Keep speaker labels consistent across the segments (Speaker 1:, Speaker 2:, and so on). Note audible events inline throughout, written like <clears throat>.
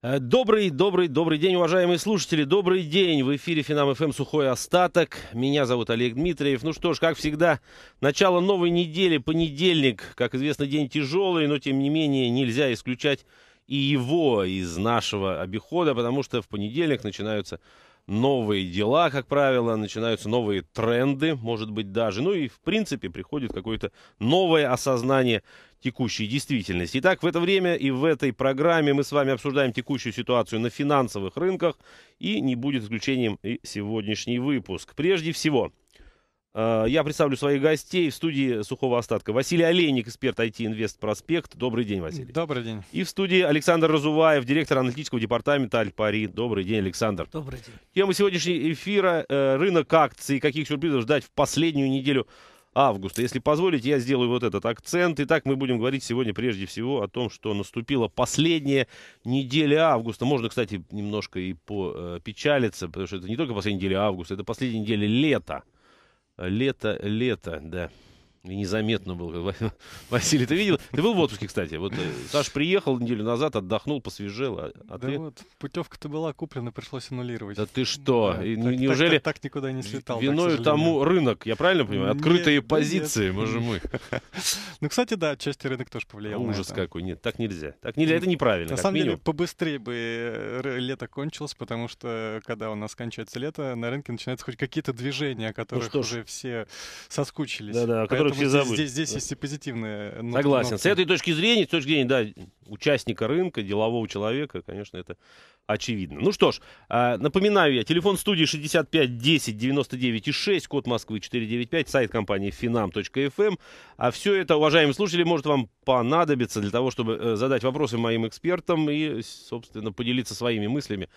Speaker 1: Э, добрый, добрый, добрый день, уважаемые слушатели. Добрый день. В эфире Финам ФМ Сухой Остаток. Меня зовут Олег Дмитриев. Ну что ж, как всегда, начало новой недели, понедельник. Как известно, день тяжелый, но тем не менее нельзя исключать и его из нашего обихода, потому что в понедельник начинаются новые дела, как правило, начинаются новые тренды, может быть, даже. Ну и, в принципе, приходит какое-то новое осознание текущей действительности. Итак, в это время и в этой программе мы с вами обсуждаем текущую ситуацию на финансовых рынках, и не будет исключением и сегодняшний выпуск. Прежде всего, Э, я представлю своих гостей в студии сухого остатка. Василий Олейник, эксперт IT Инвест Проспект. Добрый день, Василий. Добрый день. И в студии Александр Разуваев, директор аналитического департамента Альпари. Добрый день, Александр. Добрый день. Тема сегодняшнего эфира э, рынок акций. Каких сюрпризов ждать в последнюю неделю августа? Если позволите, я сделаю вот этот акцент. Итак, мы будем говорить сегодня прежде всего о том, что наступила последняя неделя августа. Можно, кстати, немножко и по, э, печалиться, потому что это не только последняя неделя августа, это последняя неделя лета. Лето, лето, да. И незаметно был <laughs> Василий, ты видел? Ты был в отпуске, кстати. Вот э, Саш приехал неделю назад, отдохнул, посвежел. А, а да ты... вот,
Speaker 2: путевка-то была куплена, пришлось аннулировать. Да ты что? Да, и, так, неужели... Так, так, так никуда не слетал. Виною так, тому рынок, я правильно понимаю? Открытые нет, позиции, нет. боже мой. <laughs> Ну, кстати, да, отчасти рынок тоже повлиял Ужас какой. Нет, так нельзя. Так нельзя, это неправильно. На самом деле, побыстрее бы э, лето кончилось, потому что, когда у нас кончается лето, на рынке начинаются хоть какие-то движения, о ну которых уже все соскучились. Да-да, которых все забыли. Здесь, здесь есть и позитивные Согласен. Ноты. С
Speaker 1: этой точки зрения, с точки зрения да, участника рынка, делового человека, конечно, это очевидно. Ну что ж, а, напоминаю я, телефон студии 65 10 99 6, код Москвы 495, сайт компании finam.fm. Эм. А все это, уважаемые слушатели, может вам понадобиться для того, чтобы э, задать вопросы моим экспертам и, собственно, поделиться своими мыслями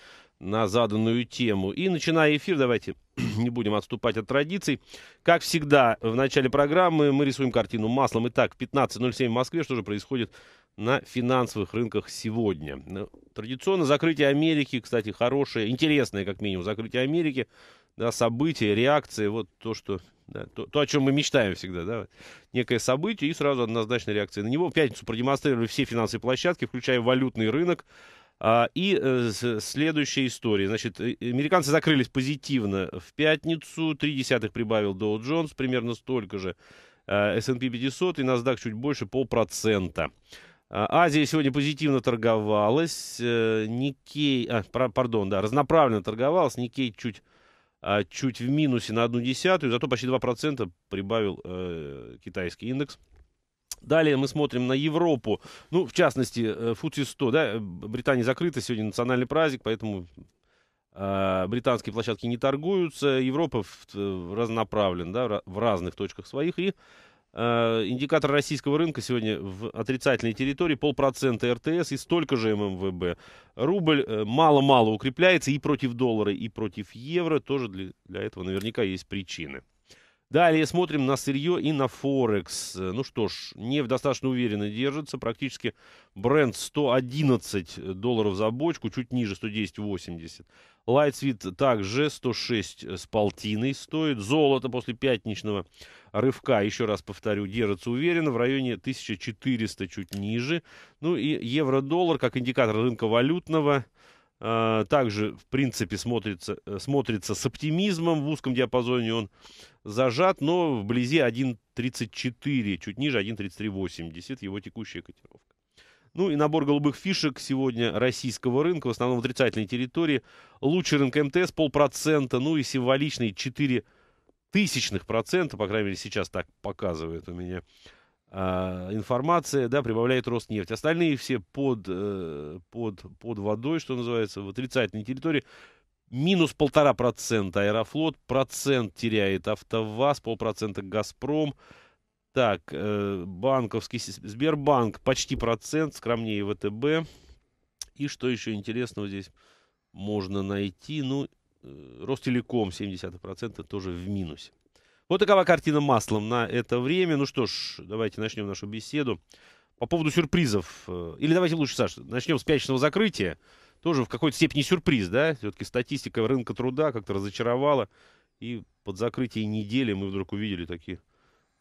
Speaker 1: на заданную тему. И начиная эфир, давайте <clears throat> не будем отступать от традиций. Как всегда, в начале программы мы рисуем картину маслом. Итак, 15.07 в Москве. Что же происходит на финансовых рынках сегодня? Ну, традиционно закрытие Америки, кстати, хорошее, интересное, как минимум, закрытие Америки. Да, события, реакции, вот то, что да, то, то, о чем мы мечтаем всегда, да, некое событие и сразу однозначная реакция на него. В пятницу продемонстрировали все финансовые площадки, включая валютный рынок. А, и э, следующая история. Значит, э, американцы закрылись позитивно в пятницу. Три десятых прибавил Доу Джонс, примерно столько же. А, S&P 500 и NASDAQ чуть больше полпроцента. А, Азия сегодня позитивно торговалась. Э, Никей, а, пардон, да, разноправленно торговалась. Никей чуть чуть в минусе на одну десятую, зато почти 2% прибавил э, китайский индекс. Далее мы смотрим на Европу. Ну, в частности, Фути э, 100, да, Британия закрыта, сегодня национальный праздник, поэтому а, британские площадки не торгуются. Европа в, в разноправлен, да, в разных точках своих. И э, индикатор российского рынка сегодня в отрицательной территории полпроцента РТС и столько же ММВБ. Рубль э, мало-мало укрепляется и против доллара, и против евро. Тоже для, для этого наверняка есть причины. Далее смотрим на сырье и на Форекс. Ну что ж, нефть достаточно уверенно держится. Практически бренд 111 долларов за бочку, чуть ниже 110.80. Lightsweet также 106 с полтиной стоит. Золото после пятничного рывка, еще раз повторю, держится уверенно в районе 1400, чуть ниже. Ну и евро-доллар, как индикатор рынка валютного, э, также, в принципе, смотрится, э, смотрится с оптимизмом. В узком диапазоне он зажат, но вблизи 1.34, чуть ниже 1.33.80 его текущая котировка. Ну и набор голубых фишек сегодня российского рынка, в основном в отрицательной территории. Лучший рынок МТС полпроцента, ну и символичные 4 тысячных процента, по крайней мере сейчас так показывает у меня э, информация, да, прибавляет рост нефть. Остальные все под, э, под, под водой, что называется, в отрицательной территории минус полтора процента Аэрофлот, процент теряет АвтоВАЗ, полпроцента Газпром. Так, э, банковский Сбербанк почти процент, скромнее ВТБ. И что еще интересного здесь можно найти? Ну, э, Ростелеком 70% тоже в минусе. Вот такова картина маслом на это время. Ну что ж, давайте начнем нашу беседу. По поводу сюрпризов. Э, или давайте лучше, Саша, начнем с пятничного закрытия тоже в какой-то степени сюрприз, да? Все-таки статистика рынка труда как-то разочаровала. И под закрытие недели мы вдруг увидели такие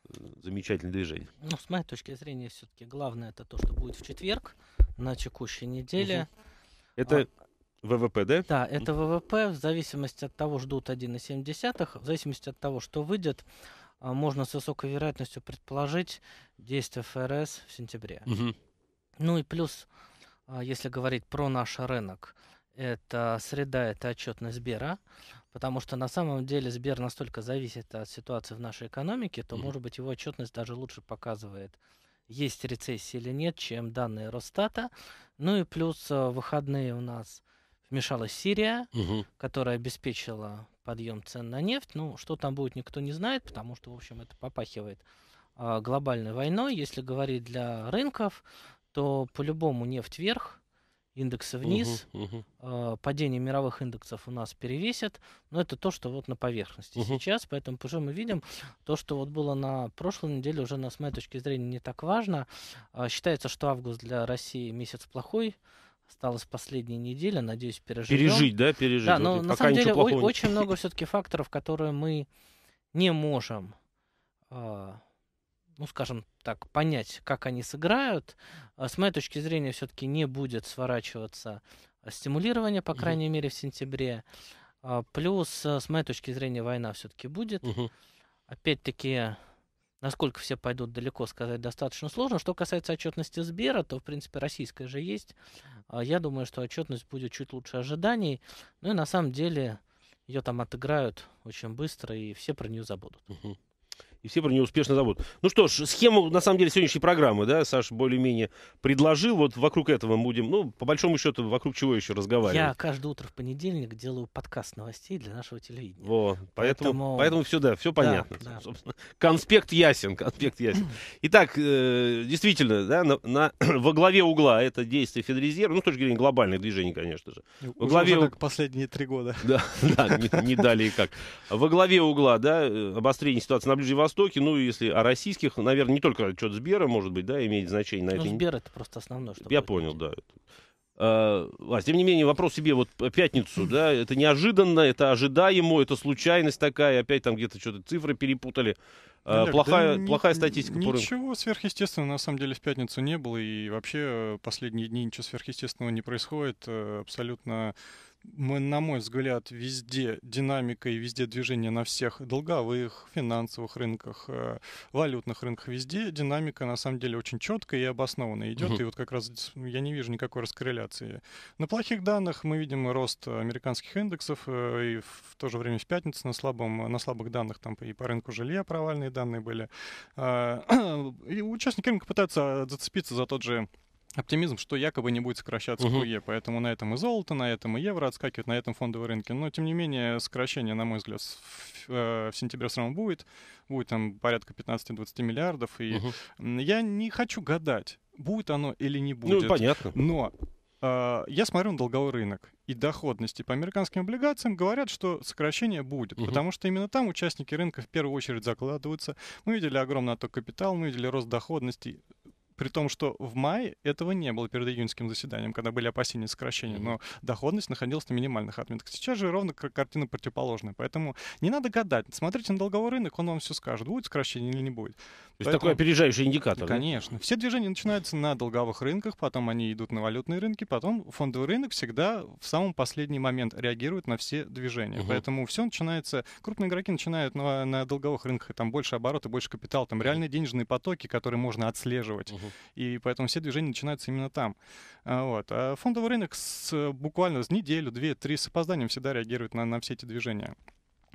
Speaker 1: э, замечательные движения.
Speaker 3: Ну, с моей точки зрения, все-таки главное это то, что будет в четверг на текущей неделе. Угу.
Speaker 1: Это а, ВВП, да? Да, это
Speaker 3: ВВП, в зависимости от того, ждут 1,7, в зависимости от того, что выйдет, а, можно с высокой вероятностью предположить действия ФРС в сентябре. Угу. Ну и плюс а, если говорить про наш рынок, это среда, это отчетность Сбера, потому что на самом деле Сбер настолько зависит от ситуации в нашей экономике, то, mm-hmm. может быть, его отчетность даже лучше показывает, есть рецессия или нет, чем данные Росстата. Ну и плюс э, выходные у нас вмешалась Сирия, угу. которая обеспечила подъем цен на нефть. Ну, что там будет, никто не знает, потому что, в общем, это попахивает э, глобальной войной. Если говорить для рынков, то по-любому нефть вверх, индексы вниз, угу, угу. падение мировых индексов у нас перевесит, но это то, что вот на поверхности угу. сейчас, поэтому уже мы видим то, что вот было на прошлой неделе, уже на, с моей точки зрения не так важно. А, считается, что август для России месяц плохой, осталась последняя неделя, надеюсь, переживем. Пережить, да, пережить. Да, но вот, на самом деле о- очень много <laughs> все-таки факторов, которые мы не можем а, ну, скажем так, понять, как они сыграют. А, с моей точки зрения, все-таки не будет сворачиваться стимулирование, по крайней угу. мере, в сентябре. А, плюс, а, с моей точки зрения, война все-таки будет. Угу. Опять-таки, насколько все пойдут далеко, сказать достаточно сложно. Что касается отчетности Сбера, то, в принципе, российская же есть. Я думаю, что отчетность будет чуть лучше ожиданий. Ну и на самом деле ее там отыграют очень быстро,
Speaker 1: и все про нее забудут. Угу и все про нее успешно забудут. Ну что ж, схему, на самом деле, сегодняшней программы, да, Саша более-менее предложил. Вот вокруг этого мы будем, ну, по большому счету, вокруг чего еще разговаривать. Я
Speaker 3: каждое утро в понедельник делаю подкаст новостей для нашего телевидения. Во, поэтому, поэтому, поэтому все, да, все понятно. Да, да. Собственно,
Speaker 1: конспект ясен, конспект ясен. <clears throat> Итак, э, действительно, да, на, на, <clears throat> во главе угла это действие Федрезерва, ну, с точки зрения глобальных движений, конечно же. Во уже, главе... уже
Speaker 2: как последние три года. Да,
Speaker 1: <laughs> да не, не далее как. Во главе угла, да, э, обострение ситуации на Ближнем Востоке Востоке, ну, если о российских, наверное, не только что-то Сбера, может быть, да, имеет значение на ну, это. Сбер это
Speaker 3: просто основное, что
Speaker 1: Я понял, значить. да. А, а, тем не менее, вопрос себе, вот э, пятницу, да, это неожиданно, это ожидаемо, это случайность такая, опять там где-то что-то цифры перепутали. А, плохая, да плохая статистика. Ничего
Speaker 2: по сверхъестественного на самом деле в пятницу не было, и вообще э, последние дни ничего сверхъестественного не происходит. Э, абсолютно мы, на мой взгляд, везде динамика и везде движение на всех долговых, финансовых рынках, э, валютных рынках, везде динамика на самом деле очень четкая и обоснованная идет. Угу. И вот как раз я не вижу никакой раскорреляции. На плохих данных мы видим рост американских индексов, э, и в то же время в пятницу на, слабом, на слабых данных там и по рынку жилья провальные данные были. Э, <clears throat> и участники рынка пытаются зацепиться за тот же оптимизм, что якобы не будет сокращаться угу. КУЕ, поэтому на этом и золото, на этом и евро отскакивают, на этом фондовые рынки. Но, тем не менее, сокращение, на мой взгляд, в, э, в сентябре все равно будет. Будет там порядка 15-20 миллиардов. И угу. я не хочу гадать, будет оно или не ну, будет. Ну, понятно. Но э, я смотрю на долговой рынок, и доходности по американским облигациям говорят, что сокращение будет, угу. потому что именно там участники рынка в первую очередь закладываются. Мы видели огромный отток капитала, мы видели рост доходности. При том, что в мае этого не было перед июньским заседанием, когда были опасения сокращения, но доходность находилась на минимальных отметках. Сейчас же ровно картина противоположная. Поэтому не надо гадать. Смотрите на долговой рынок, он вам все скажет, будет сокращение или не будет. То есть такой опережающий индикатор. Конечно. Да? Все движения начинаются на долговых рынках, потом они идут на валютные рынки, потом фондовый рынок всегда в самом последний момент реагирует на все движения. Угу. Поэтому все начинается, крупные игроки начинают на, на долговых рынках, там больше оборота, больше капитал, там реальные денежные потоки, которые можно отслеживать. Угу. И поэтому все движения начинаются именно там. А, вот. А фондовый рынок с, э, буквально с неделю, две, три с опозданием всегда реагирует на, на все эти движения.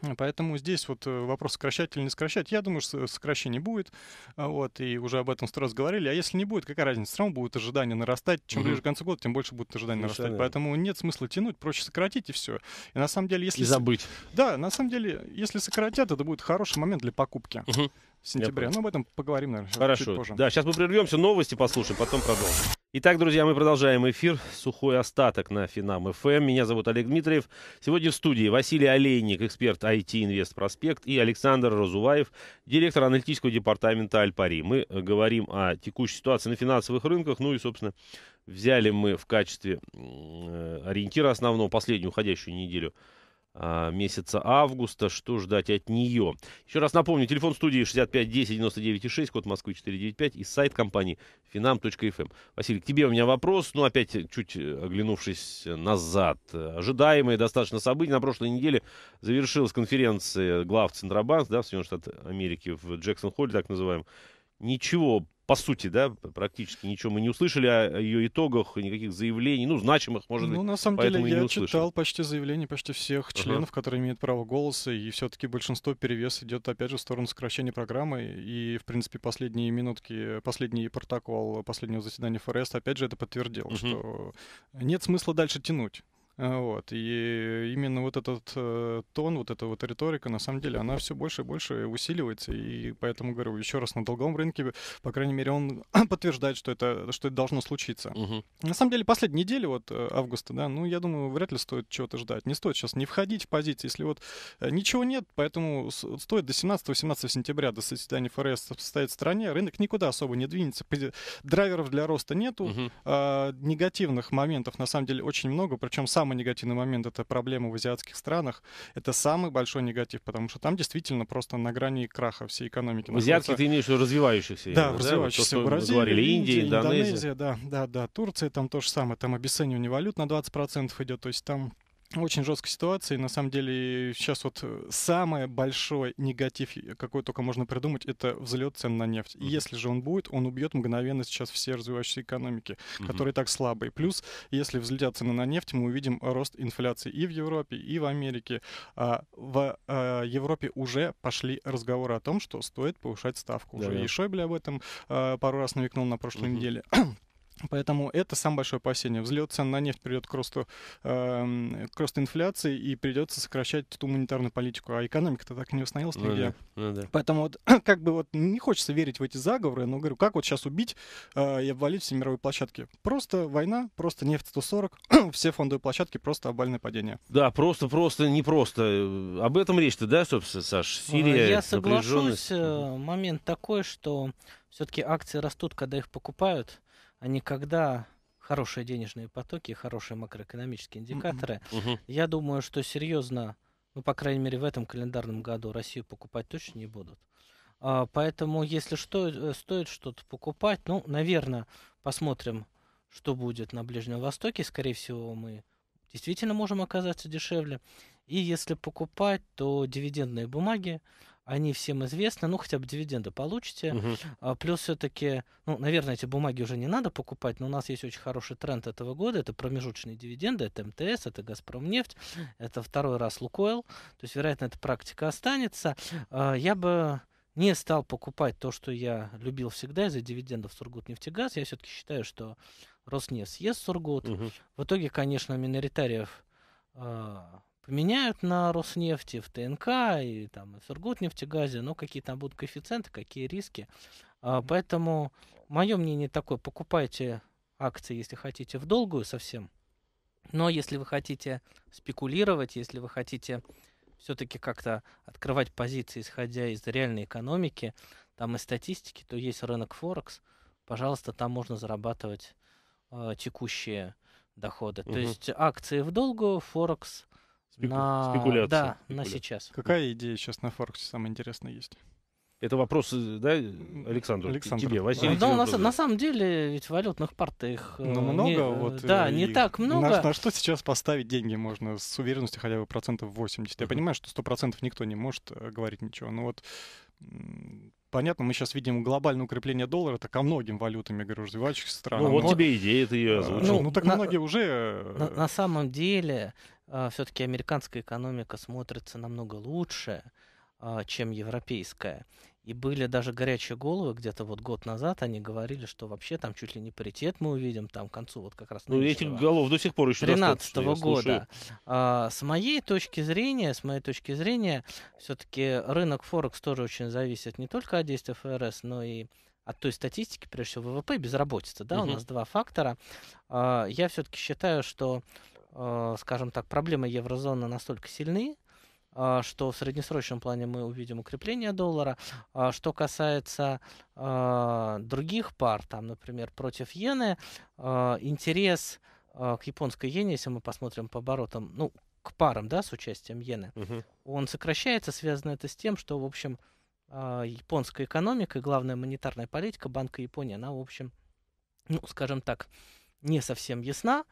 Speaker 2: А, поэтому здесь вот э, вопрос, сокращать или не сокращать. Я думаю, что сокращений будет. А, вот, и уже об этом сто раз говорили. А если не будет, какая разница? Все равно будут ожидания нарастать. Чем угу. ближе к концу года, тем больше будут ожидания ну, Совершенно. нарастать. Поэтому нет смысла тянуть, проще сократить и все. И на самом деле, если... И забыть. Да, на самом деле, если сократят, это будет хороший момент для покупки. Угу сентября. Но об этом поговорим, наверное, Хорошо. чуть позже. Да, сейчас мы
Speaker 1: прервемся, новости послушаем, потом продолжим. Итак, друзья, мы продолжаем эфир. Сухой остаток на Финам ФМ. Меня зовут Олег Дмитриев. Сегодня в студии Василий Олейник, эксперт IT Инвест Проспект, и Александр Розуваев, директор аналитического департамента Альпари. Мы э, говорим о текущей ситуации на финансовых рынках. Ну и, собственно, взяли мы в качестве э, ориентира основного последнюю уходящую неделю а, месяца августа. Что ждать от нее? Еще раз напомню, телефон студии 6510-99,6, код Москвы 495 и сайт компании finam.fm. Эм. Василий, к тебе у меня вопрос, ну опять э, чуть э, оглянувшись назад. Э, ожидаемые достаточно события. На прошлой неделе завершилась конференция глав Центробанка да, в Соединенных Штатах Америки в Джексон-Холле, так называемом ничего, по сути, да, практически ничего мы не услышали о ее итогах, никаких заявлений, ну, значимых, может ну, быть. Ну, на самом деле, я читал
Speaker 2: почти заявления почти всех членов, uh-huh. которые имеют право голоса, и все-таки большинство перевес идет, опять же, в сторону сокращения программы, и, в принципе, последние минутки, последний протокол последнего заседания ФРС, опять же, это подтвердил, uh-huh. что нет смысла дальше тянуть. А, вот. И именно вот этот э, тон, вот эта вот риторика, на самом деле, она все больше и больше усиливается. И поэтому, говорю, еще раз, на долговом рынке, по крайней мере, он <clears throat> подтверждает, что это, что это должно случиться. Угу. На самом деле, последние недели, вот э, августа, да, ну, я думаю, вряд ли стоит чего-то ждать. Не стоит сейчас не входить в позиции, если вот э, ничего нет, поэтому стоит до 17-18 сентября, до заседания ФРС состоять в стране, рынок никуда особо не двинется. Драйверов для роста нету, угу. э, негативных моментов, на самом деле, очень много, причем сам самый негативный момент — это проблема в азиатских странах. Это самый большой негатив, потому что там действительно просто на грани краха всей экономики. В азиатских ты
Speaker 1: имеешь в виду развивающихся? Да, именно, развивающихся. Да? Бразилия, говорили, Индия, Индия, Индонезия. Индонезия.
Speaker 2: Да, да, да. Турция, там то же самое. Там обесценивание валют на 20% идет. То есть там очень жесткой ситуации. На самом деле сейчас вот э, самый большой негатив, э, какой только можно придумать, это взлет цен на нефть. И если же он будет, он убьет мгновенно сейчас все развивающиеся экономики, которые так слабые. Плюс, если взлетят цены на нефть, мы увидим рост инфляции и в Европе, и в Америке. А в а, Европе уже пошли разговоры о том, что стоит повышать ставку. Уже да, и Шойбле об этом а, пару раз намекнул на прошлой неделе. Поэтому это самое большое опасение. Взлет цен на нефть придет к росту, э, к росту инфляции и придется сокращать эту монетарную политику. А экономика-то так не восстановилась ну нигде. Да, ну да. Поэтому вот <clears throat> как бы вот не хочется верить в эти заговоры, но говорю, как вот сейчас убить э, и обвалить все мировые площадки? Просто война, просто нефть 140, <clears throat> все фондовые площадки, просто обвальное падение.
Speaker 1: Да, просто, просто, не просто. Э, об этом речь-то, да, собственно, Саш? Сирия, а, Я соглашусь. Э,
Speaker 3: момент такой, что все-таки акции растут, когда их покупают а не когда хорошие денежные потоки, хорошие макроэкономические м-м. индикаторы. Угу. Я думаю, что серьезно, ну, по крайней мере, в этом календарном году Россию покупать точно не будут. А, поэтому, если что, э, стоит что-то покупать, ну, наверное, посмотрим, что будет на Ближнем Востоке. Скорее всего, мы действительно можем оказаться дешевле. И если покупать, то дивидендные бумаги, они всем известны, ну хотя бы дивиденды получите. Угу. А, плюс все-таки, ну, наверное, эти бумаги уже не надо покупать, но у нас есть очень хороший тренд этого года, это промежуточные дивиденды, это МТС, это Газпромнефть, это второй раз Лукойл, то есть, вероятно, эта практика останется. А, я бы не стал покупать то, что я любил всегда из-за дивидендов Сургутнефтегаз. Я все-таки считаю, что Роснефть съест Сургут. Угу. В итоге, конечно, миноритариев а, поменяют на Роснефти, в ТНК и там в Сургутнефтегазе, но какие там будут коэффициенты, какие риски. А, поэтому мое мнение такое, покупайте акции, если хотите, в долгую совсем. Но если вы хотите спекулировать, если вы хотите все-таки как-то открывать позиции, исходя из реальной экономики, там и статистики, то есть рынок Форекс, пожалуйста, там можно зарабатывать э, текущие доходы. Угу. То есть акции
Speaker 1: в долгую,
Speaker 2: Форекс – Спеку... На... Спекуляция. Да, Спекуляция. на сейчас. Какая идея сейчас на Форексе самая интересная есть?
Speaker 1: Это вопрос, э, да, Александру?
Speaker 2: Александр. Тебе, Василий. Да, ну, на,
Speaker 1: на
Speaker 3: самом деле ведь валютных портых... Э, ну, много не, э, вот. Да, не так много. На, на что
Speaker 2: сейчас поставить деньги можно с уверенностью хотя бы процентов 80? Я понимаю, что 100% никто не может говорить ничего, но вот понятно, мы сейчас видим глобальное укрепление доллара, это ко а многим валютам, я говорю, развивающихся стран. Ну, вот но... тебе идея, ты ее озвучил. Ну, ну так на... многие уже...
Speaker 3: На, на самом деле, а, все-таки американская экономика смотрится намного лучше, а, чем европейская. И были даже горячие головы, где-то вот год назад они говорили, что вообще там чуть ли не паритет мы увидим, там к концу вот как раз... Ну, этих голов до сих пор еще 13 года. А, с моей точки зрения, с моей точки зрения, все-таки рынок Форекс тоже очень зависит не только от действий ФРС, но и от той статистики, прежде всего, ВВП и безработица. Да, угу. у нас два фактора. А, я все-таки считаю, что Э, скажем так, проблемы еврозоны настолько сильны, э, что в среднесрочном плане мы увидим укрепление доллара. А что касается э, других пар, там, например, против иены, интерес к японской иене, если мы посмотрим по оборотам, ну, к парам, да, с участием иены, угу. он сокращается, связано это с тем, что, в общем, японская экономика и главная монетарная политика Банка Японии, она, в общем, ну, скажем так, не совсем ясна.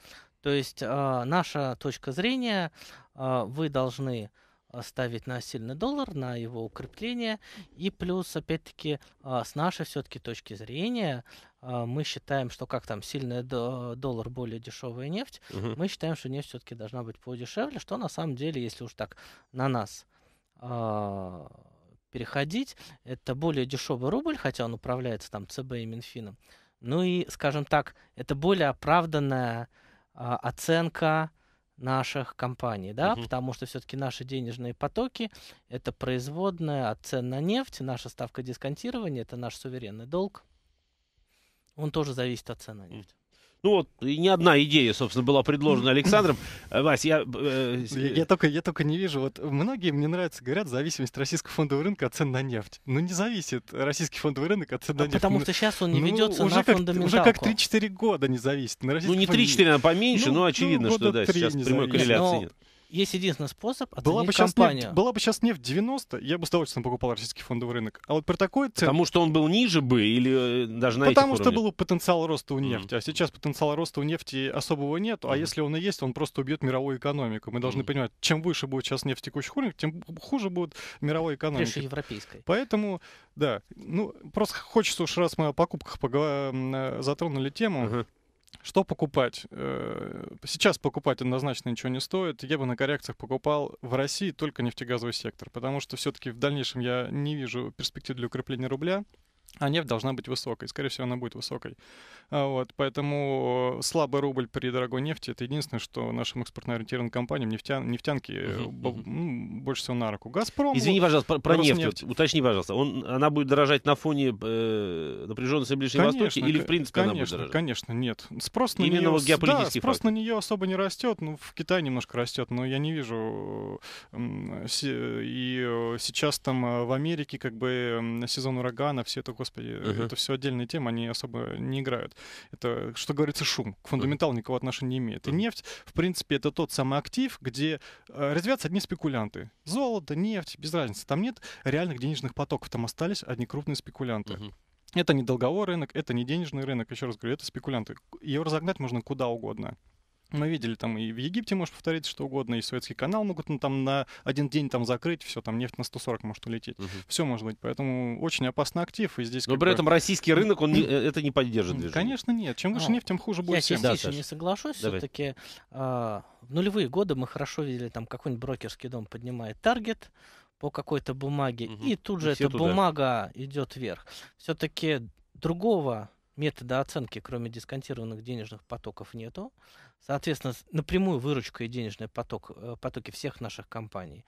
Speaker 3: То есть э, наша точка зрения, э, вы должны а, ставить на сильный доллар, на его укрепление. И плюс, опять-таки, с нашей все-таки точки зрения, мы считаем, что как там сильный э, доллар более дешевая нефть, угу. мы считаем, что нефть все-таки должна быть подешевле, что на самом деле, если уж так на нас э, переходить, это более дешевый рубль, хотя он управляется там ЦБ и Минфином. Ну и, скажем так, это более оправданная а, оценка наших компаний, да, угу. потому что все-таки наши денежные потоки это производная от а цен на нефть, наша ставка дисконтирования, это наш суверенный долг,
Speaker 2: он тоже зависит от цен на нефть.
Speaker 1: Ну вот, и не одна идея, собственно, была предложена <laughs> Александром. Э, Вась, я... Э, ну, я,
Speaker 2: только, я только не вижу. Вот многие, мне нравится, говорят, зависимость российского фондового рынка от цен на нефть. Ну не зависит российский фондовый рынок от цен на нефть. Потому ну, что сейчас он не ну, ведется уже на как, Уже как 3-4 года не зависит. На ну не 3-4, а поменьше, ну, но очевидно, ну, что да, сейчас прямой корреляции нет
Speaker 3: есть единственный способ оценить была бы компанию. Сейчас нефть,
Speaker 2: была бы сейчас нефть 90, я бы с удовольствием покупал российский фондовый рынок. А вот при такой цене... Потому что он был ниже бы или э, даже на Потому что был потенциал роста у нефти. Mm-hmm. А сейчас потенциала роста у нефти особого нет. Mm-hmm. А если он и есть, он просто убьет мировую экономику. Мы должны mm-hmm. понимать, чем выше будет сейчас нефть текущих уровней, тем хуже будет мировая экономика. Прежде европейской. Поэтому, да, ну просто хочется уж раз мы о покупках поговор... Э, затронули тему. Uh-huh. Что покупать? Э, сейчас покупать однозначно ничего не стоит. Я бы на коррекциях покупал в России только нефтегазовый сектор, потому что все-таки в дальнейшем я не вижу перспектив для укрепления рубля а нефть должна быть высокой. Скорее всего, она будет высокой. А вот, поэтому э, слабый рубль при дорогой нефти это единственное, что нашим экспортно-ориентированным компаниям нефтян, нефтянки uh-huh, больше всего на руку. Газпром. Извини, пожалуйста, про нефть. нефть.
Speaker 1: Уточни, пожалуйста, он, она будет дорожать на фоне э, напряженности в Ближнем конечно, Востоке или в принципе конечно, она будет дорожать? Конечно,
Speaker 2: нет. Спрос на Именно нее, вот да, спрос на нее особо не растет. Ну, в Китае немножко растет, но я не вижу. И э, сейчас там в Америке как бы сезон урагана, все только господи, uh-huh. это все отдельные темы, они особо не играют. Это, что говорится, шум. К фундаменталу никакого отношения не имеет. И нефть, в принципе, это тот самый актив, где э, развиваются одни спекулянты. Золото, нефть, без разницы. Там нет реальных денежных потоков, там остались одни крупные спекулянты. Uh-huh. Это не долговой рынок, это не денежный рынок, еще раз говорю, это спекулянты. Ее разогнать можно куда угодно мы видели там и в Египте может повторить что угодно, и Советский канал могут ну, там на один день там закрыть, все, там нефть на 140 может улететь. Угу. Все может быть, поэтому очень опасный актив. И здесь, Но при бы... этом российский рынок, он не, э, это не поддержит движение. Конечно нет, чем выше а, нефть, тем хуже будет. Я всем. здесь да, не соглашусь, все-таки а, в
Speaker 3: нулевые годы мы хорошо видели, там какой-нибудь брокерский дом поднимает таргет, по какой-то бумаге, угу. и тут же и эта туда. бумага идет вверх. Все-таки другого метода оценки, кроме дисконтированных денежных потоков, нету. Соответственно, напрямую выручка и денежный поток, э, потоки всех наших компаний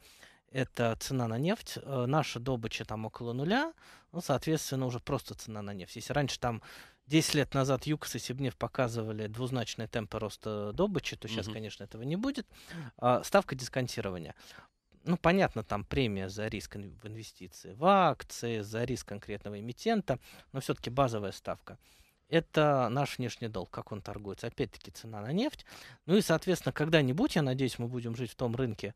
Speaker 3: это цена на нефть. Э, Наша добыча там около нуля, ну, соответственно, уже просто цена на нефть. Если раньше там 10 лет назад ЮКОС и Сибнефть показывали двузначные темпы роста добычи, то сейчас, угу. конечно, этого не будет. А, ставка дисконтирования. Ну, понятно, там премия за риск в инвестиции в акции, за риск конкретного эмитента, но все-таки базовая ставка это наш внешний долг, как он торгуется. Опять-таки цена на нефть. Ну и, соответственно, когда-нибудь, я надеюсь, мы будем жить в том рынке,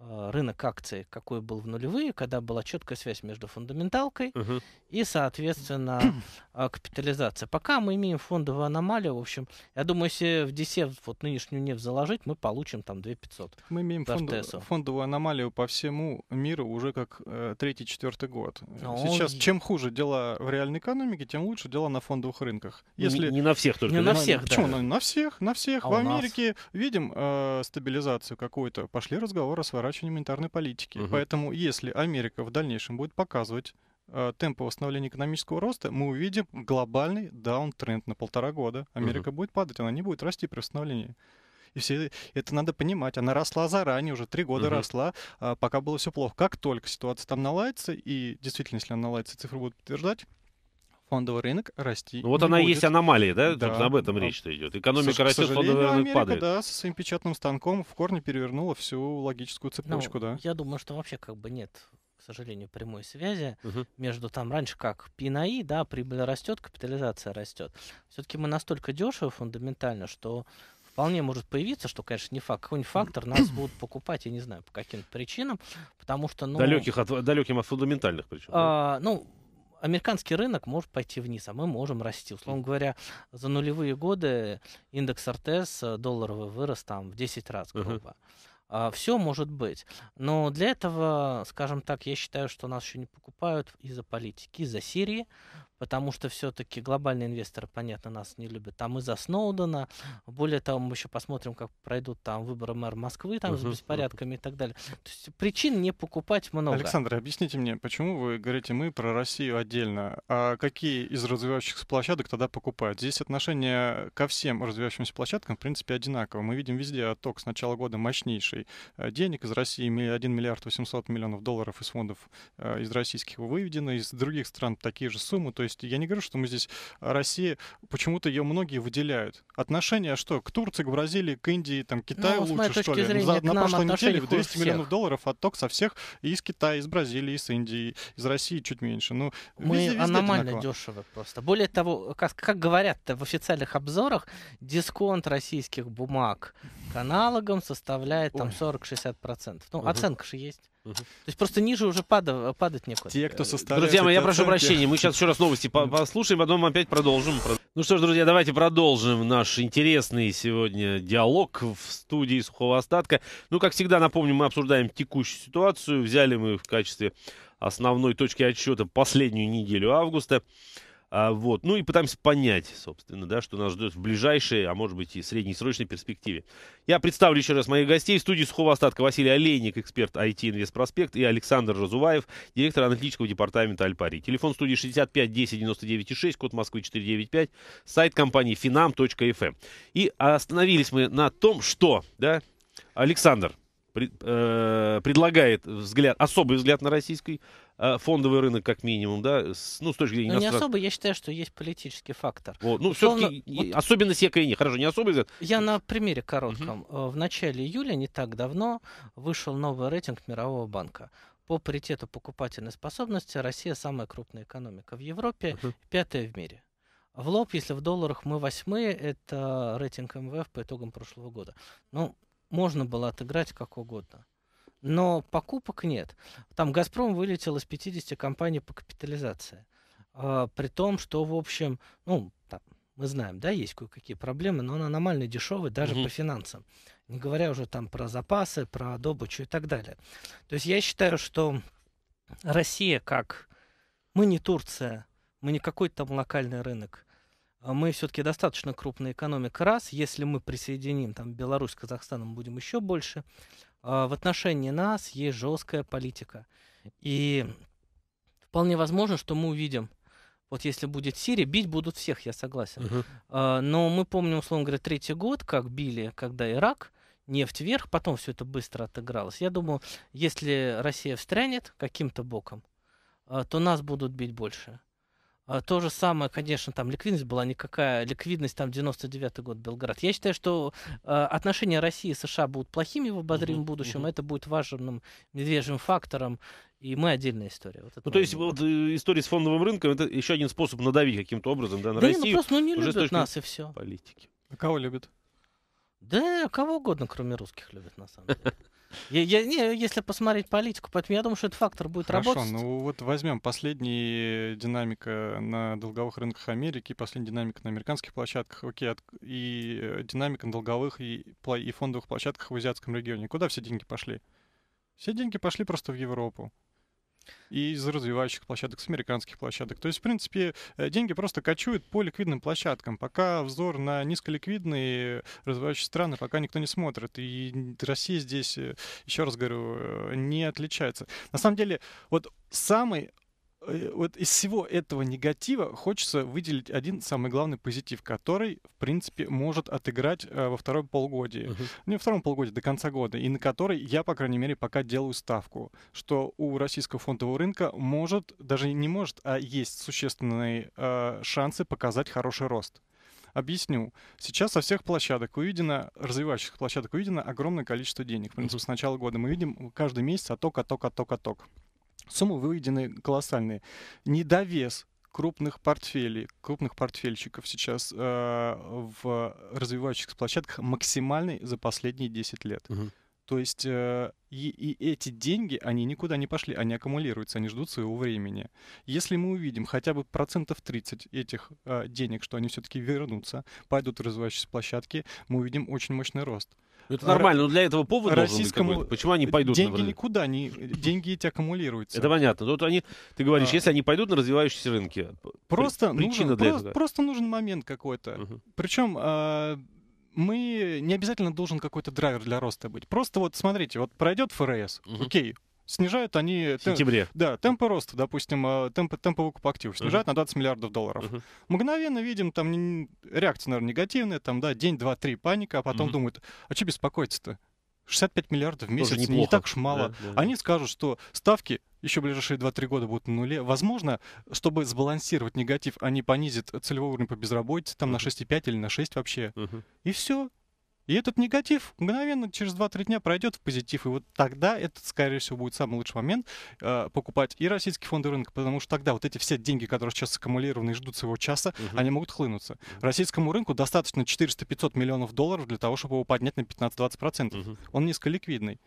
Speaker 3: а, рынок акций, какой был в нулевые, когда была четкая связь между фундаменталкой uh и, соответственно, а, капитализацией. Пока
Speaker 2: мы имеем фондовую аномалию,
Speaker 3: в общем, я думаю, если в DC вот нынешнюю нефть заложить, мы получим
Speaker 2: там 2500. Мы имеем фондов, фондовую аномалию по всему миру уже как третий-четвертый э, год. Но ну, Сейчас он... чем хуже дела в реальной экономике, тем лучше дела на фондовых рынках. Если... Не, не на всех только. Не на, на всех, Почему? Да. На всех, на всех. А в Америке нас? видим э, стабилизацию какую-то. Пошли разговоры с ворами наращиванию монетарной политики. Угу. Поэтому если Америка в дальнейшем будет показывать э, темпы восстановления экономического роста, мы увидим глобальный даунтренд на полтора года. Америка uh будет падать, она не будет расти при восстановлении. И все это надо понимать. Она росла заранее, уже три года uh-huh. росла, а, пока было все плохо. Как только ситуация там наладится, и действительно, если она наладится, цифры будут подтверждать, фондовый рынок расти. Ну вот она будет. есть аномалия, да? да. об этом речь-то идет. Экономика Слушай, растет, фондовый рынок Америка, падает. Да, со своим печатным станком в корне перевернула всю логическую цепочку, ну, да. Я думаю, что вообще как бы нет к сожалению,
Speaker 3: прямой связи uh-huh. между там раньше как ПиНаи, да, прибыль растет, капитализация растет. Все-таки мы настолько дешево фундаментально, что вполне может появиться, что, конечно, не факт, какой-нибудь фактор нас <clears throat> будут покупать, я не знаю, по каким-то причинам, потому что, ну... Далеких
Speaker 1: от, далеким от фундаментальных причин.
Speaker 3: А, да? Ну, американский рынок может пойти вниз, а мы можем расти. Условно говоря, за нулевые годы индекс РТС э, долларовый вырос там в 10 раз, грубо. Uh-huh. А, Все может быть. Но для этого, скажем так, я считаю, что нас еще не покупают из-за политики, из-за Сирии потому что все-таки глобальные инвесторы, понятно, нас не любят. Там из-за Сноудена. Более того, мы еще посмотрим, как пройдут там выборы мэра Москвы там uh-huh, с беспорядками uh-huh. и так далее. То есть причин не покупать много. Александр,
Speaker 2: объясните мне, почему вы говорите мы про Россию отдельно? А какие из развивающихся площадок тогда покупают? Здесь отношение ко всем развивающимся площадкам, в принципе, одинаково. Мы видим везде отток с начала года мощнейший э, денег из России. 1 миллиард 800 миллионов долларов из фондов э, из российских выведено. Из других стран такие же суммы. То есть есть я не говорю, что мы здесь а, Россия, почему-то ее многие выделяют. Отношения что? К Турции, к Бразилии, к Индии, там, ну, Китаю ну, лучше, что ли? Зрения, За, на прошлой неделе 200 миллионов долларов отток а со всех и из Китая, из Бразилии, из Индии, из России чуть меньше. Ну, мы везде, везде аномально дешево просто. Более того, как, как
Speaker 3: говорят в официальных обзорах, дисконт российских бумаг к аналогам составляет там 40-60%. Ну, угу. оценка же есть. Угу. То есть просто ниже уже падав,
Speaker 2: падать некуда. Те, кто э, составляет Друзья мои, я прошу оценки. прощения, мы сейчас еще
Speaker 1: раз новости послушаем, потом опять продолжим. Ну что ж, друзья, давайте продолжим наш интересный сегодня диалог в студии сухого остатка. Ну, как всегда, напомню, мы обсуждаем текущую ситуацию. Взяли мы в качестве основной точки отсчета последнюю неделю августа. А, вот. Ну и пытаемся понять, собственно, да, что нас ждет в ближайшей, а может быть и среднесрочной перспективе. Я представлю еще раз моих гостей. В студии сухого остатка Василий Олейник, эксперт IT Инвест-ПроСпект, и Александр Разуваев, директор аналитического департамента Альпари. Телефон студии 65 10 99 6, код Москвы 495, сайт компании finam.fm. Эм». И остановились мы на том, что, да, Александр, Э, предлагает взгляд, особый взгляд на российский э, фондовый рынок, как минимум, да, с, ну, с точки зрения... Ну, не особо,
Speaker 3: я считаю, что есть политический фактор. Вот, ну, Условно, все-таки вот...
Speaker 1: особенность Украины. Хорошо, не особый взгляд. Я
Speaker 3: на примере коротком. Угу. В начале июля, не так давно, вышел новый рейтинг Мирового банка по паритету покупательной способности Россия самая крупная экономика в Европе, uh-huh. пятая в мире. В лоб, если в долларах мы восьмые, это рейтинг МВФ по итогам прошлого года. Ну, можно было отыграть как угодно. Но покупок нет. Там «Газпром» вылетел из 50 компаний по капитализации. А, при том, что, в общем, ну, там, мы знаем, да, есть кое-какие проблемы, но он аномально дешевый даже угу. по финансам. Не говоря уже там про запасы, про добычу и так далее. То есть я считаю, что Россия как... Мы не Турция, мы не какой-то там локальный рынок. А мы все-таки достаточно крупная экономика, раз, если мы присоединим там Беларусь с мы будем еще больше, а, в отношении нас есть жесткая политика. И вполне возможно, что мы увидим, вот если будет Сирия, бить будут всех, я согласен. Uh-huh. Но мы помним, условно говоря, третий год, как били, когда Ирак, нефть вверх, потом все это быстро отыгралось. Я думаю, если Россия встрянет каким-то боком, то нас будут бить больше. А, то же самое, конечно, там ликвидность была никакая, ликвидность там 99-й год Белград. Я считаю, что э, отношения России и США будут плохими в обозримом uh-huh, будущем, uh-huh. это будет важным медвежьим фактором, и мы отдельная история. Вот ну, то есть,
Speaker 1: вот э, история с фондовым рынком, это еще один способ надавить каким-то образом да, на да ну Россию. Да, ну, просто ну, не любят нас и все. Политики.
Speaker 3: А кого любят? Да, кого угодно, кроме русских любят, на самом деле. Я, я, не, если посмотреть политику, поэтому я думаю, что этот
Speaker 2: фактор будет Хорошо, работать. Хорошо, ну вот возьмем последний э, динамика на долговых рынках Америки, последняя динамика на американских площадках, окей, от, и э, динамика на долговых и, и фондовых площадках в азиатском регионе. Куда все деньги пошли? Все деньги пошли просто в Европу и из развивающих площадок, с американских площадок. То есть, в принципе, э, деньги просто кочуют по ликвидным площадкам. Пока взор на низколиквидные развивающие страны, пока никто не смотрит. И Россия здесь, э, еще раз говорю, э, не отличается. На самом деле, вот самый Э, вот из всего этого негатива хочется выделить один самый главный позитив, который, в принципе, может отыграть э, во втором полугодии. Uh-huh. Не во втором полугодии, до конца года, и на который я, по крайней мере, пока делаю ставку, что у российского фондового рынка может, даже не может, а есть существенные э, шансы показать хороший рост. Объясню. Сейчас со всех площадок увидено, развивающихся площадок увидено огромное количество денег. В принципе, с начала года мы видим каждый месяц отток, отток, отток, отток. Суммы выведены колоссальные. Недовес крупных портфелей, крупных портфельщиков сейчас э, в развивающихся площадках максимальный за последние 10 лет. Угу. То есть э, и, и эти деньги, они никуда не пошли, они аккумулируются, они ждут своего времени. Если мы увидим хотя бы процентов 30 этих э, денег, что они все-таки вернутся, пойдут в развивающиеся площадки, мы увидим очень мощный рост. Это нормально, но для этого повод российскому... должен быть
Speaker 1: Почему они пойдут Деньги на...
Speaker 2: никуда, они деньги эти аккумулируются. Это
Speaker 1: понятно. Тут ну, они, ты говоришь, а... если они пойдут на развивающиеся рынки, просто причина нужен, для просто, этого. Просто
Speaker 2: нужен момент какой-то. Угу. Причем а, мы не обязательно должен какой-то драйвер для роста быть. Просто вот смотрите, вот пройдет ФРС, угу. окей, снижают они... В сентябре. Темп, да, темпы роста, допустим, а, темпы, темпы выкупа активов снижают uh-huh. на 20 миллиардов долларов. Uh-huh. Мгновенно видим, там реакция, наверное, негативная, там, да, день, два, три, паника, а потом uh-huh. думают, а что беспокоиться-то? 65 миллиардов в месяц, не так уж мало. Да, да. Они скажут, что ставки еще ближайшие 2-3 года будут на нуле. Возможно, чтобы сбалансировать негатив, они понизят целевой уровень по безработице там uh-huh. на 6,5 или на 6 вообще. Uh-huh. И все. И этот негатив мгновенно через 2-3 дня пройдет в позитив. И вот тогда этот, скорее всего, будет самый лучший момент э, покупать и российский фондовый рынок, потому что тогда вот эти все деньги, которые сейчас аккумулированы и ждут своего часа, угу. они могут хлынуться. Угу. Российскому рынку достаточно 400-500 миллионов долларов для того, чтобы его поднять на 15-20%. Угу. Он низколиквидный.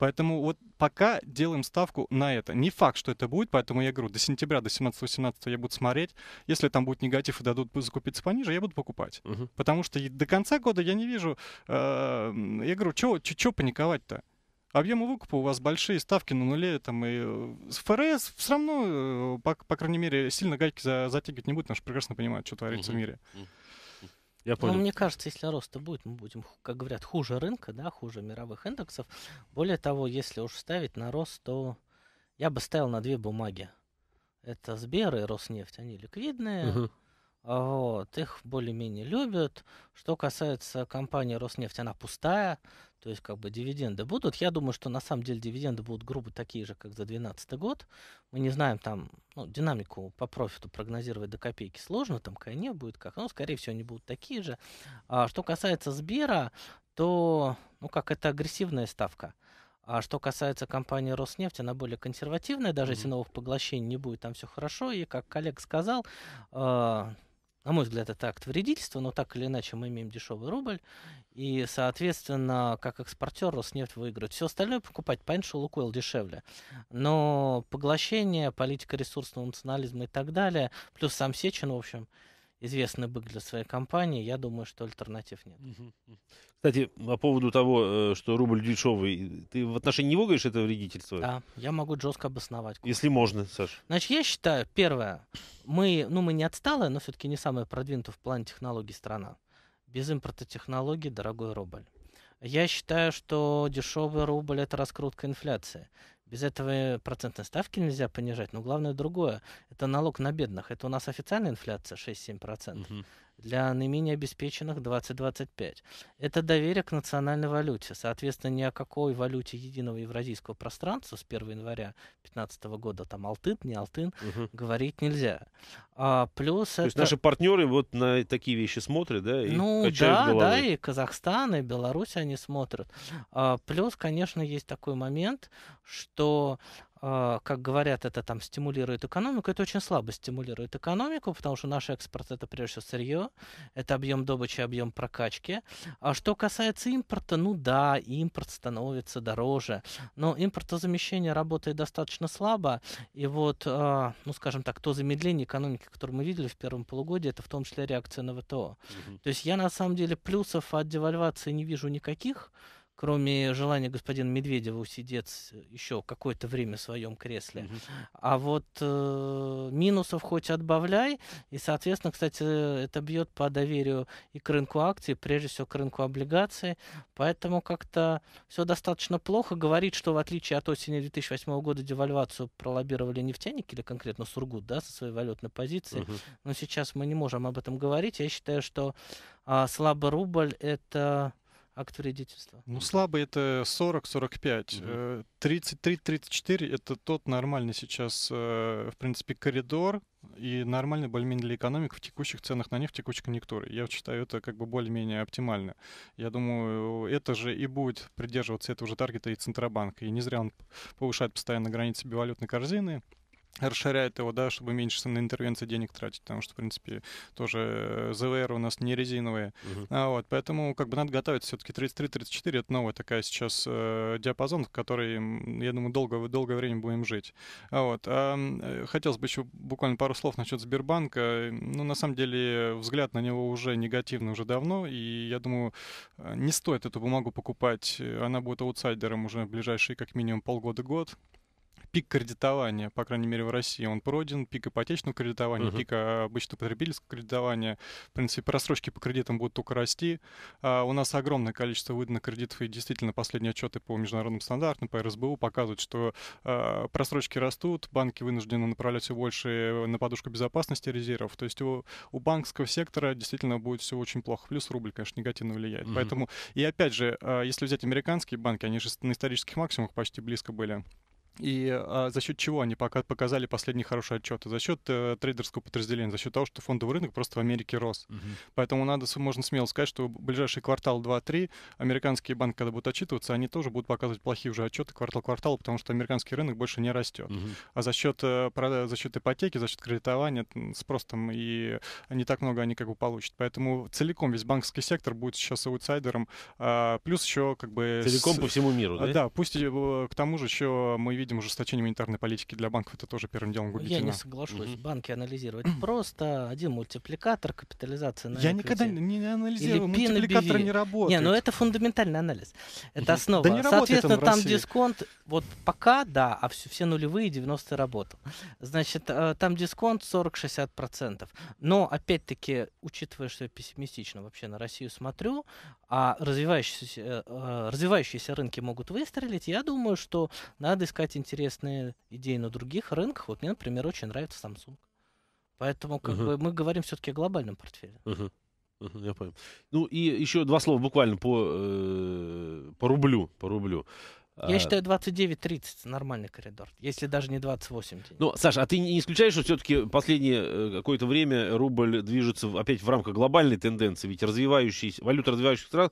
Speaker 2: Поэтому вот пока делаем ставку на это. Не факт, что это будет, поэтому я говорю, до сентября, до 17-18 я буду смотреть. Если там будет негатив и дадут закупиться пониже, я буду покупать. Угу. Потому что до конца года я не вижу... Э, я говорю, чё, чё паниковать-то? объемы выкупа у вас большие, ставки на нуле, там, и э, ФРС все равно, э, по, по крайней мере, сильно гайки за, затягивать не будет, потому что прекрасно понимают, что творится uh в мире. uh я ну, понял. Ну, мне кажется, если роста будет, мы будем, как говорят, хуже рынка, да, хуже
Speaker 3: мировых индексов. Более того, если уж ставить на рост, то я бы ставил на две бумаги. Это Сбер и Роснефть, они ликвидные. Угу. Вот, их более-менее любят. Что касается компании Роснефть, она пустая. То есть, как бы, дивиденды будут. Я думаю, что на самом деле дивиденды будут грубо такие же, как за 2012 год. Мы не знаем там, ну, динамику по профиту прогнозировать до копейки сложно, там КНЕ будет как, но, скорее всего, они будут такие же. А, что касается Сбера, то, ну, как это агрессивная ставка. А что касается компании Роснефть, она более консервативная, даже mm-hmm. если новых поглощений не будет, там все хорошо. И, как коллег сказал, э, на мой взгляд, это акт вредительства, но так или иначе мы имеем дешевый рубль, и, соответственно, как экспортер Роснефть выиграет. Все остальное покупать, понятно, что Лукойл дешевле, но поглощение, политика ресурсного национализма и так далее, плюс сам Сечин, в общем, известный бык для своей компании, я думаю, что альтернатив нет.
Speaker 1: Кстати, по поводу того, э, что рубль дешевый, ты в отношении него говоришь это вредительство? Да,
Speaker 3: я могу жестко обосновать. Если можно, Саш. Значит, я считаю, первое, мы, ну, мы не отсталая, но все-таки не самая продвинутая в плане технологий страна. Без импорта технологий дорогой рубль. Я считаю, что дешевый рубль – это раскрутка инфляции. Без этого процентной ставки нельзя понижать. Но главное другое. Это налог на бедных. Это у нас официальная инфляция 6-7%. Угу для наименее обеспеченных 20-25. Это доверие к национальной валюте. Соответственно, ни о какой валюте единого евразийского пространства с 1 января 2015 года, там алтын, не алтын, угу. говорить нельзя. А, плюс То это... есть наши
Speaker 1: партнеры вот на такие вещи смотрят, да? И ну да, головой. да,
Speaker 3: и Казахстан, и Беларусь они смотрят. А, плюс, конечно, есть такой момент, что а, как говорят, это там стимулирует экономику, это очень слабо стимулирует экономику, потому что наш экспорт это прежде всего сырье, это объем добычи, объем прокачки. А что касается импорта, ну да, импорт становится дороже, но импортозамещение работает достаточно слабо, и вот, а, ну скажем так, то замедление экономики, которое мы видели в первом полугодии, это в том числе реакция на ВТО. Угу. То есть я на самом деле плюсов от девальвации не вижу никаких, кроме желания господина Медведева усидеть э, еще какое-то время в своем кресле. Угу. А вот э, минусов хоть отбавляй, и, соответственно, кстати, это бьет по доверию и к рынку акций, прежде всего к рынку облигаций, поэтому как-то все достаточно плохо. Говорит, что в отличие от осени 2008 года девальвацию пролоббировали нефтяники или конкретно Сургут, да, со своей валютной позиции, угу. но сейчас мы не можем об этом говорить. Я
Speaker 2: считаю, что э, слабый рубль это акт вредительства. Ну, слабый это 40-45. 33-34 э, это тот нормальный сейчас, э, в принципе, коридор и нормальный более-менее для экономик в текущих ценах на нефть, в текущей конъюнктуре. Я считаю, это как бы более-менее оптимально. Я думаю, это же и будет придерживаться этого же таргета и Центробанк. И не зря он повышает постоянно границы бивалютной корзины расширяет его, да, чтобы меньше на интервенции денег тратить, потому что, в принципе, тоже э, ЗВР у нас не резиновые. Uh-huh. А вот, поэтому как бы надо готовиться. Все-таки 33-34 — это новая такая сейчас э, диапазон, в который, я думаю, долго, долгое время будем жить. А вот, а, э, хотелось бы еще буквально пару слов насчет Сбербанка. Ну, на самом деле, взгляд на него уже негативный уже давно, и я думаю, э, не стоит эту бумагу покупать. Она будет аутсайдером уже в ближайшие как минимум полгода-год пик кредитования, по крайней мере, в России, он пройден, пик ипотечного кредитования, угу. пик а, обычно потребительского кредитования. В принципе, просрочки по кредитам будут только расти. А у нас огромное количество выданных кредитов, и действительно последние отчеты по международным стандартам, по РСБУ показывают, что а, просрочки растут, банки вынуждены направлять все больше на подушку безопасности резервов. То есть у, у банковского сектора действительно будет все очень плохо. Плюс рубль, конечно, негативно влияет. Угу. Поэтому, и опять же, а, если взять американские банки, они же на исторических максимумах почти близко были. И а, за счет чего они пока показали последние хорошие отчеты? За счет э, трейдерского подразделения, за счет того, что фондовый рынок просто в Америке рос. Угу. Поэтому надо, можно смело сказать, что ближайший квартал 2-3 американские банки, когда будут отчитываться, они тоже будут показывать плохие уже отчеты квартал квартал, потому что американский рынок больше не растет. Угу. А за счет, э, за счет ипотеки, за счет кредитования, спрос там и не так много они как бы получат. Поэтому целиком весь банковский сектор будет сейчас аутсайдером. А, плюс еще как бы... Целиком с... по всему миру, а, да? Да, пусть э, к тому же еще мы видим видим ужесточение монетарной политики для банков, это тоже первым делом губительно. Я не соглашусь. Угу.
Speaker 3: Банки анализировать просто один мультипликатор, капитализация на Я никогда не анализирую, мультипликатор не ну работает. Не, но это фундаментальный анализ. Это основа. Да не Соответственно, там России. дисконт, вот пока, да, а все, все нулевые 90 работал. Значит, э, там дисконт 40-60%. Но, опять-таки, учитывая, что я пессимистично вообще на Россию смотрю, а развивающиеся, э, э, развивающиеся рынки могут выстрелить, я думаю, что надо искать искать интересные идеи на других рынках. Вот мне, например, очень нравится Samsung. Поэтому как uh-huh. бы мы говорим все-таки о глобальном портфеле.
Speaker 1: Uh-huh. я понял. Ну и еще два слова буквально по, э, по рублю. По рублю. Я а... считаю
Speaker 3: 29-30 нормальный коридор, если даже не 28. День. Ну,
Speaker 1: Саша, а ты не исключаешь, что все-таки последнее э, какое-то время рубль движется опять в рамках глобальной тенденции, ведь развивающиеся, валюта развивающихся стран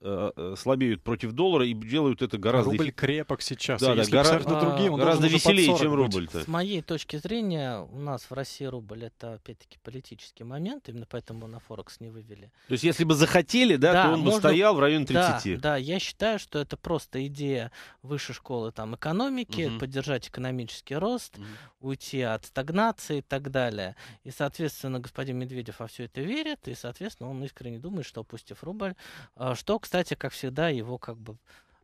Speaker 1: Э, э, слабеют против доллара и делают это гораздо... Рубль крепок сейчас. Да, да, гора... на другим, гораздо веселее, чем рубль-то. С
Speaker 3: моей точки зрения, у нас в России рубль это, опять-таки, политический момент, именно поэтому на Форекс не вывели. То есть, если бы захотели, да, да то он можно... бы стоял в районе 30. Да, да, я считаю, что это просто идея высшей школы там, экономики, угу. поддержать экономический рост, угу. уйти от стагнации и так далее. И, соответственно, господин Медведев во все это верит, и, соответственно, он искренне думает, что опустив рубль, э, что что, кстати, как всегда, его как бы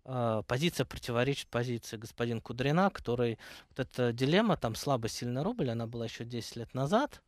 Speaker 3: а, позиция противоречит позиции господина Кудрина, который вот эта дилемма, там слабо сильный рубль, она была еще 10 лет назад.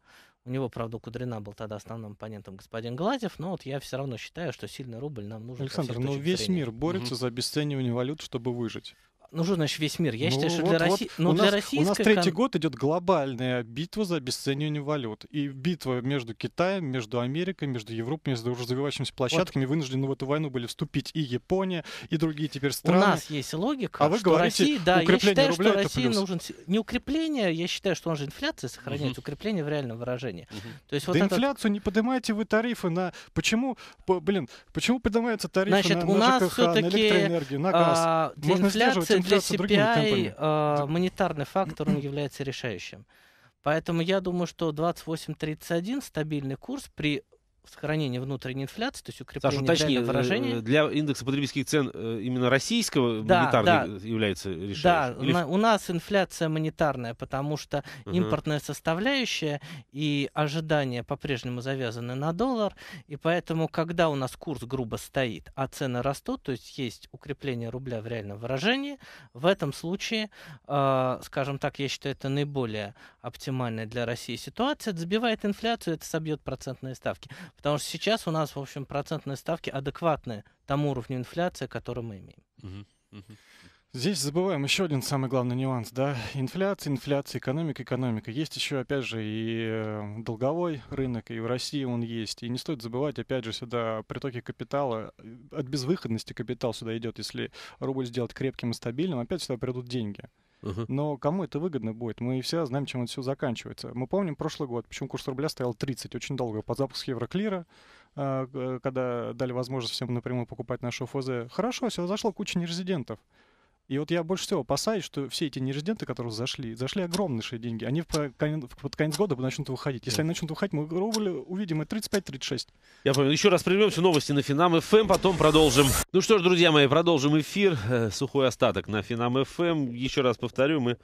Speaker 3: У него, правда, Кудрина был тогда основным оппонентом господин Гладев, но вот я все равно считаю, что сильный рубль нам нужен. Александр, но ну весь зрения. мир борется угу. за
Speaker 2: обесценивание валют, чтобы выжить.
Speaker 3: Ну что значит весь мир? Я ну, считаю, что вот, для, России, вот. ну, у для нас, российской... У нас третий год
Speaker 2: идет глобальная битва за обесценивание валют. И битва между Китаем, между Америкой, между Европой, между уже развивающимися площадками вот. вынуждены в эту войну были вступить и Япония, и другие теперь страны. У нас есть логика, а вы что говорите, Россия, да, я считаю, рубля что России плюс. нужен...
Speaker 3: Не укрепление, я считаю, что он же инфляция сохраняет, угу. укрепление в реальном выражении. Угу. То есть вот да этот...
Speaker 2: инфляцию не поднимайте вы тарифы на... Почему, блин, почему поднимаются тарифы Значит, на, у на нас ЖКХ, на электроэнергию, на газ? А, Можно инфляция для CPI э,
Speaker 3: а, монетарный фактор он является решающим. Поэтому я думаю, что 28.31 стабильный курс при сохранение внутренней инфляции, то есть укрепление Саша, уточни, э, выражения.
Speaker 1: Для индекса потребительских цен э, именно российского да, монетарный да, является решением? Да, Или... у
Speaker 3: нас инфляция монетарная, потому что uh-huh. импортная составляющая и ожидания по-прежнему завязаны на доллар, и поэтому, когда у нас курс грубо стоит, а цены растут, то есть есть укрепление рубля в реальном выражении, в этом случае, э, скажем так, я считаю, это наиболее оптимальная для России ситуация, это сбивает инфляцию, это собьет процентные ставки. Потому что сейчас у нас, в общем, процентные ставки адекватны тому уровню инфляции, который мы
Speaker 2: имеем. Здесь забываем еще один самый главный нюанс, да, инфляция, инфляция, экономика, экономика. Есть еще, опять же, и э, долговой рынок, и в России он есть. И не стоит забывать, опять же, сюда притоки капитала, от безвыходности капитал сюда идет. Если рубль сделать крепким и стабильным, опять сюда придут деньги. Uh-huh. Но кому это выгодно будет? Мы все знаем, чем это все заканчивается. Мы помним прошлый год, почему курс рубля стоял 30, очень долго, под запуск евроклира, а, э, когда дали возможность всем напрямую покупать нашу ОФЗ. Хорошо, все зашло куча нерезидентов. И вот я больше всего опасаюсь, что все эти нерезиденты, которые зашли, зашли огромнейшие деньги. Они в конец, под конец года начнут выходить. Если они начнут выходить, мы рубль увидим и 35-36.
Speaker 1: Я понял. Еще раз прервемся. Новости на Финам ФМ, эм, потом продолжим. Ну что ж, друзья мои, продолжим эфир. Э, сухой остаток на Финам ФМ. Эм. Еще раз повторю, мы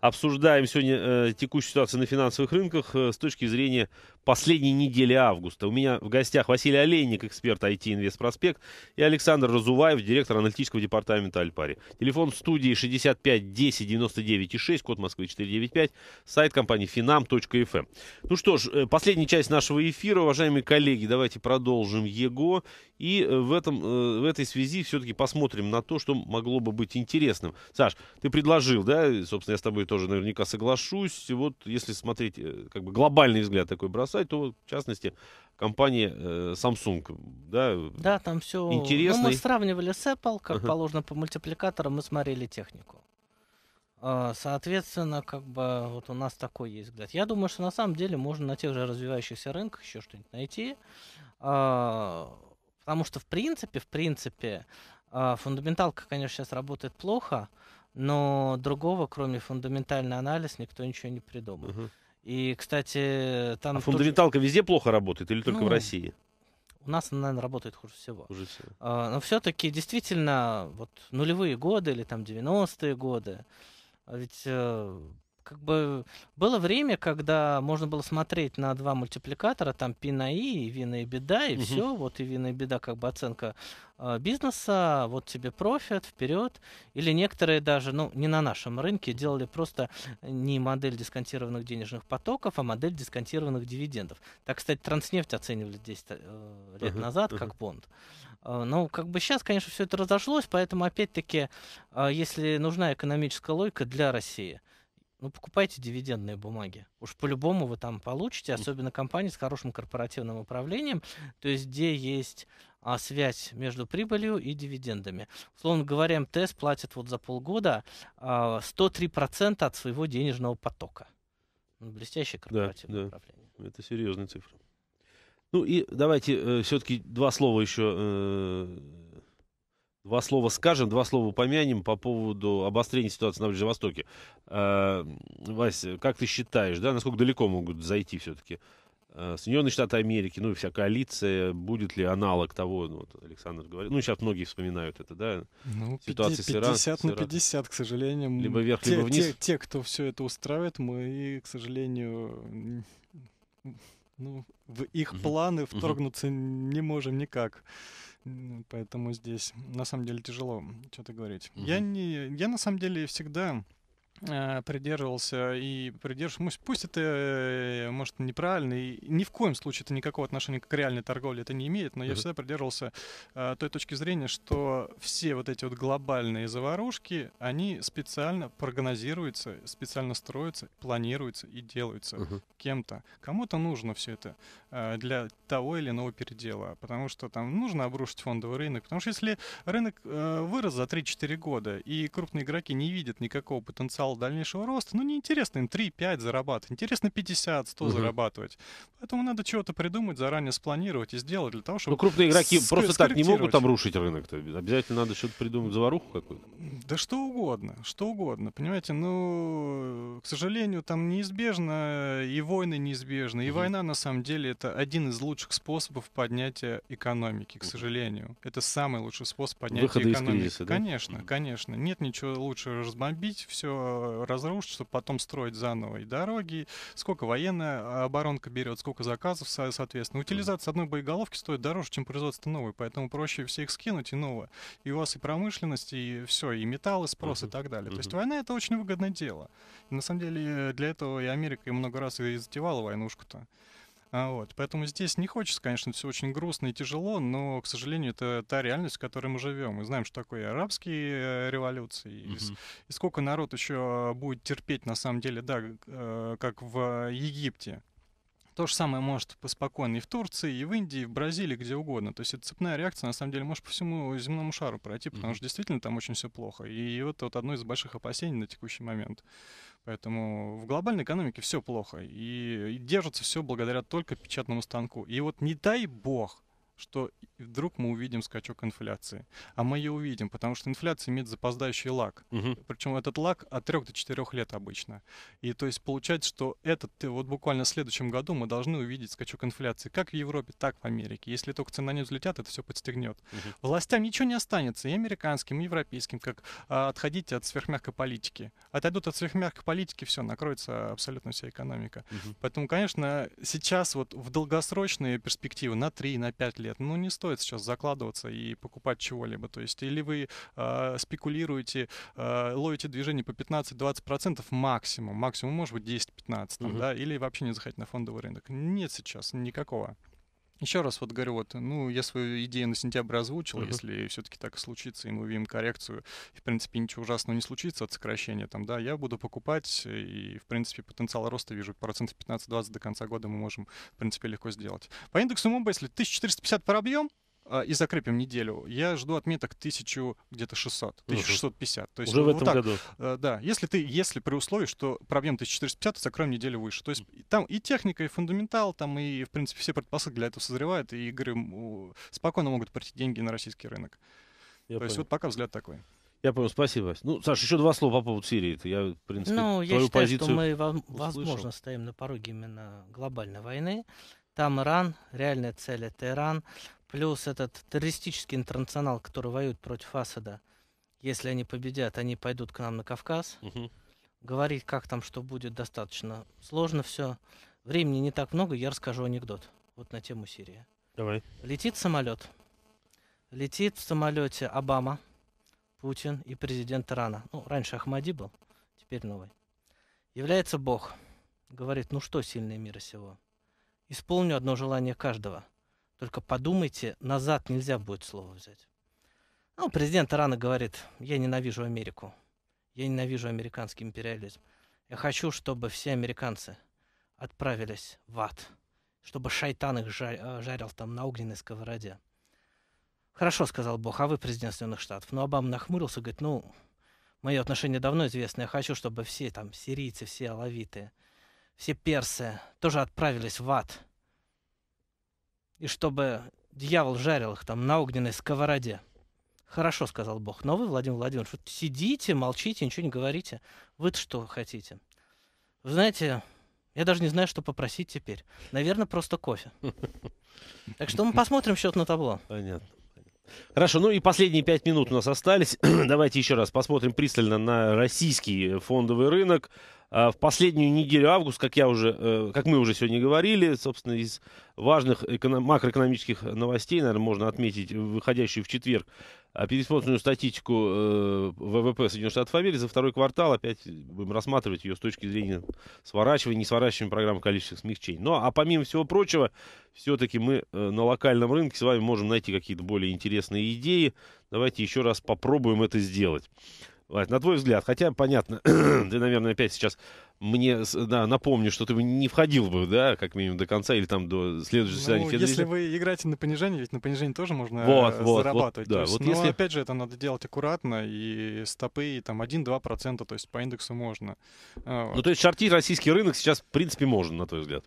Speaker 1: обсуждаем сегодня э, текущую ситуацию на финансовых рынках э, с точки зрения последней недели августа. У меня в гостях Василий Олейник, эксперт IT Инвест Проспект, и Александр Разуваев, директор аналитического департамента Альпари. Телефон в студии 65 10 99 и 6, код Москвы 495, сайт компании finam.fm. Эм. Ну что ж, э, последняя часть нашего эфира, уважаемые коллеги, давайте продолжим его. И э, в, этом, э, в этой связи все-таки посмотрим на то, что могло бы быть интересным. Саш, ты предложил, да, собственно, я с тобой тобой тоже наверняка соглашусь. Вот если смотреть, э, как бы глобальный взгляд такой бросать, то, в частности, компания э, Samsung, да? Да, там все интересно. Ну, мы
Speaker 3: сравнивали с Apple, как uh-huh. положено по мультипликаторам, мы смотрели технику. А, соответственно, как бы вот у нас такой есть взгляд. Я думаю, что на самом деле можно на тех же развивающихся рынках еще что-нибудь найти. А, потому что, в принципе, в принципе, а, фундаменталка, конечно, сейчас работает плохо но другого, кроме фундаментального анализа, никто ничего не придумал. Угу. И, кстати, там... А фундаменталка
Speaker 1: же... везде плохо работает или только ну, в России?
Speaker 3: У нас она, наверное, работает хуже всего. Хуже всего. А, но все-таки действительно вот нулевые годы или там 90-е годы, а ведь э, как бы было время, когда можно было смотреть на два мультипликатора, там Пина и, и Вина и Беда, и все, вот и Вина и Беда, как бы оценка а, бизнеса, вот тебе профит, вперед. Или некоторые даже, ну, не на нашем рынке, делали просто не модель дисконтированных денежных потоков, а модель дисконтированных дивидендов. Так, кстати, транснефть оценивали 10 э, лет назад как бонд. А, ну, как бы сейчас, конечно, все это разошлось, поэтому, опять-таки, а, если нужна экономическая логика для России, ну, покупайте дивидендные бумаги. Уж по-любому вы там получите, особенно компании с хорошим корпоративным управлением, то есть где есть а, связь между прибылью и дивидендами. Условно говоря, МТС платит вот за полгода а, 103% от своего денежного потока.
Speaker 1: Ну, блестящее корпоративное да, да. управление. Это серьезная цифра. Ну и давайте э, все-таки два слова еще э, Два слова скажем, два слова помянем по поводу обострения ситуации на Ближнем Востоке. Э, Вася, как ты считаешь, да, насколько далеко могут зайти все-таки э, Соединенные Штаты Америки, ну и вся коалиция, будет ли аналог того, ну, вот Александр говорит, ну сейчас многие вспоминают это, да, ну, ситуация 50, с Ираном, 50 с на 50,
Speaker 2: к сожалению. Либо вверх, те, либо вниз. Те, те, кто все это устраивает, мы, к сожалению, ну, в их планы вторгнуться не можем никак. Поэтому здесь на самом деле тяжело что-то говорить. Угу. Я не. Я на самом деле всегда Э, придерживался и придерживался. Пусть это, э, может, неправильно, и ни в коем случае это никакого отношения к реальной торговле это не имеет, но uh-huh. я всегда придерживался э, той точки зрения, что все вот эти вот глобальные заварушки, они специально прогнозируются, специально строятся, планируются и делаются uh-huh. кем-то. Кому-то нужно все это э, для того или иного передела, потому что там нужно обрушить фондовый рынок, потому что если рынок э, вырос за 3-4 года, и крупные игроки не видят никакого потенциала потенциал дальнейшего роста. Ну, неинтересно им 3-5 зарабатывать, интересно 50-100 угу. зарабатывать. Поэтому надо чего-то придумать, заранее спланировать и сделать для того, ну, чтобы... Ну, крупные игроки просто так не могут там рушить
Speaker 1: рынок-то. Обязательно надо что-то придумать, заваруху какую-то.
Speaker 2: Да что угодно, что угодно, понимаете. Ну, к сожалению, там неизбежно, и войны неизбежны, угу. и война, на самом деле, это один из лучших способов поднятия экономики, к сожалению. Это самый лучший способ поднятия Выхода экономики. Из кризиса, да? Конечно, конечно. Нет ничего лучше разбомбить все Э, разрушить, чтобы потом строить заново и дороги, сколько военная оборонка берет, сколько заказов, соответственно. Утилизация одной боеголовки стоит дороже, чем производство новой, поэтому проще всех скинуть и новое. И у вас и промышленность, и все, и металл, и спрос, uh-huh. и так далее. Uh-huh. То есть война — это очень выгодное дело. И на самом деле э, для этого и Америка и много раз и затевала войнушку-то. А вот, поэтому здесь не хочется, конечно, все очень грустно и тяжело, но, к сожалению, это та реальность, в которой мы живем. Мы знаем, что такое арабские э, революции, mm-hmm. и, и сколько народ еще будет терпеть, на самом деле, да, э, как в Египте. То же самое может поспокойно и в Турции, и в Индии, и в Бразилии, где угодно. То есть это цепная реакция, на самом деле, может по всему земному шару пройти, потому mm-hmm. что действительно там очень все плохо. И это вот одно из больших опасений на текущий момент. Поэтому в глобальной экономике все плохо. И держится все благодаря только печатному станку. И вот не дай бог, что вдруг мы увидим скачок инфляции. А мы ее увидим, потому что инфляция имеет запоздающий лак. Угу. Причем этот лак от 3 до 4 лет обычно. И то есть получается, что этот, э, вот буквально в следующем году мы должны увидеть скачок инфляции как в Европе, так в Америке. Если только цена не взлетят, это все подстегнет. Угу. Властям ничего не останется, и американским, и европейским, как а, отходить от сверхмягкой политики. Отойдут от сверхмягкой политики, все, накроется абсолютно вся экономика. Угу. Поэтому, конечно, сейчас вот в долгосрочные перспективы на 3, на 5 лет лет, ну, не стоит сейчас закладываться и покупать чего-либо. То есть или вы э, спекулируете, э, ловите движение по 15-20% максимум, максимум может быть 10-15, угу. да, или вообще не заходить на фондовый рынок. Нет сейчас никакого. Еще раз вот говорю, вот, ну, я свою идею на сентябрь озвучил, uh-huh. если все-таки так случится, и мы увидим коррекцию, и, в принципе, ничего ужасного не случится от сокращения, там, да, я буду покупать, и, в принципе, потенциал роста вижу, процентов 15-20 до конца года мы можем, в принципе, легко сделать. По индексу МОБ, если 1450 пробьем, а, и закрепим неделю. Я жду отметок 1000, где-то 600, 1650. То есть Уже вот, в ну, этом вот ну так. году. Э, да, если ты, если при условии, что пробьем 1450, то закроем неделю выше. То есть там и техника, и фундаментал, там и, в принципе, все предпосылки для этого созревают, и игры спокойно могут прийти деньги на российский рынок. Я то понял. есть вот пока взгляд такой.
Speaker 1: Я понял, спасибо. Ну, Саш, еще два слова по поводу Сирии. Это я, в принципе, ну, твою я считаю, позицию что мы,
Speaker 2: возможно,
Speaker 3: услышал. стоим на пороге именно глобальной войны. Там Иран, реальная цель — это Иран. Плюс этот террористический интернационал, который воюет против Асада, если они победят, они пойдут к нам на Кавказ. Угу. Говорить, как там что будет, достаточно сложно все. Времени не так много, я расскажу анекдот. Вот на тему Сирии. Давай. Летит самолет. Летит в самолете Обама, Путин и президент Ирана. Ну, раньше Ахмади был, теперь новый. Является Бог. Говорит, ну что, сильные мира сего. Исполню одно желание каждого – только подумайте, назад нельзя будет слово взять. Ну, президент рано говорит, я ненавижу Америку. Я ненавижу американский империализм. Я хочу, чтобы все американцы отправились в ад. Чтобы шайтан их э, жарил там на огненной сковороде. Хорошо, сказал Бог, а вы президент Соединенных Штатов. Но ну, Обама нахмурился и говорит, ну, мое отношение давно известно. Я хочу, чтобы все там сирийцы, все алавиты, все персы тоже отправились в ад и чтобы дьявол жарил их там на огненной сковороде. Хорошо, сказал Бог, но вы, Владимир Владимирович, вот сидите, молчите, ничего не говорите. вы что хотите? Вы знаете, я даже не знаю, что попросить теперь. Наверное, просто кофе. <laughs> Так что мы посмотрим счет на табло.
Speaker 1: Понятно. Хорошо, ну и последние пять минут у нас остались. <clears throat> Давайте еще раз посмотрим пристально на российский фондовый рынок. Э, в последнюю неделю августа, как я уже, э, как мы уже сегодня говорили, собственно, из важных макроэкономических новостей, наверное, можно отметить выходящую в четверг пересмотренную статистику э, ВВП Соединенных Штатов Америки за второй квартал. Опять будем рассматривать ее с точки зрения сворачивания, не сворачивания программы количественных смягчений. Ну, а помимо всего прочего, все-таки мы на локальном рынке с вами можем найти какие-то более интересные идеи. Давайте еще раз попробуем это сделать. Вась, на твой взгляд, хотя понятно, <clears throat> ты, наверное, опять сейчас мне да, напомню, что ты бы не входил бы, да, как минимум до конца или там до следующего заседания ну, Федерации. Если
Speaker 2: вы играете на понижение, ведь на понижение тоже можно э, вот, вот, зарабатывать. Вот, да, есть, вот но ну, если... опять же, это надо делать аккуратно, и стопы и там 1-2%, то есть по индексу можно. А, ну, вот.
Speaker 1: то есть шортить российский рынок
Speaker 2: сейчас, в принципе, можно, на твой взгляд?